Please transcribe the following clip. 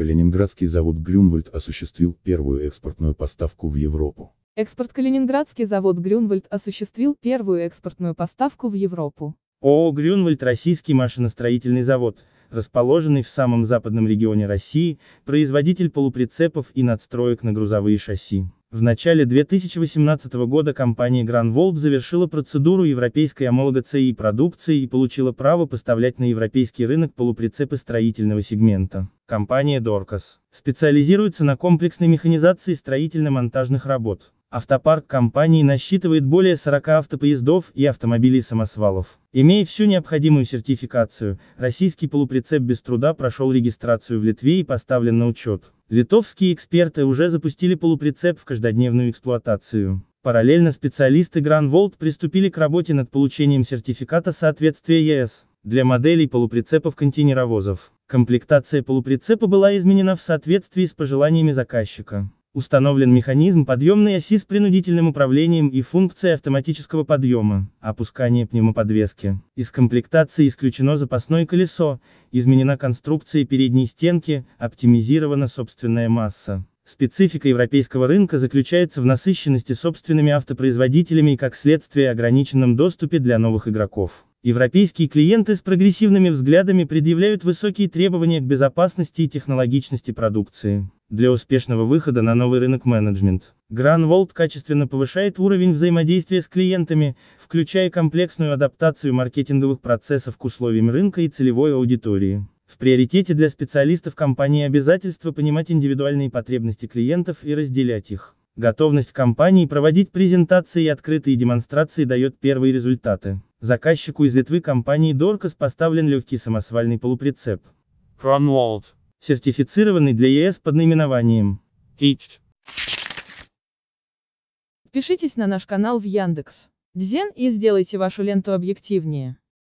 Калининградский завод Грюнвальд осуществил первую экспортную поставку в Европу. Экспорт Калининградский завод Грюнвальд осуществил первую экспортную поставку в Европу. ООО «Грюнвальд» – российский машиностроительный завод, расположенный в самом западном регионе России, производитель полуприцепов и надстроек на грузовые шасси. В начале 2018 года компания Granvolt завершила процедуру европейской омологации продукции и получила право поставлять на европейский рынок полуприцепы строительного сегмента. Компания Dorcas специализируется на комплексной механизации строительно-монтажных работ. Автопарк компании насчитывает более 40 автопоездов и автомобилей-самосвалов. Имея всю необходимую сертификацию, российский полуприцеп без труда прошел регистрацию в Литве и поставлен на учет. Литовские эксперты уже запустили полуприцеп в каждодневную эксплуатацию. Параллельно специалисты Гранволд приступили к работе над получением сертификата соответствия ЕС для моделей полуприцепов контейнеровозов. Комплектация полуприцепа была изменена в соответствии с пожеланиями заказчика. Установлен механизм подъемной оси с принудительным управлением и функцией автоматического подъема, опускания пневмоподвески. Из комплектации исключено запасное колесо, изменена конструкция передней стенки, оптимизирована собственная масса. Специфика европейского рынка заключается в насыщенности собственными автопроизводителями и как следствие ограниченном доступе для новых игроков. Европейские клиенты с прогрессивными взглядами предъявляют высокие требования к безопасности и технологичности продукции. Для успешного выхода на новый рынок менеджмент. Granvolt качественно повышает уровень взаимодействия с клиентами, включая комплексную адаптацию маркетинговых процессов к условиям рынка и целевой аудитории. В приоритете для специалистов компании обязательство понимать индивидуальные потребности клиентов и разделять их. Готовность компании проводить презентации и открытые демонстрации дает первые результаты. Заказчику из Литвы компании Dorcas поставлен легкий самосвальный полуприцеп. Cronwald. Сертифицированный для ЕС под наименованием. Hitched. Подпишитесь на наш канал в Яндекс. Дзен и сделайте вашу ленту объективнее.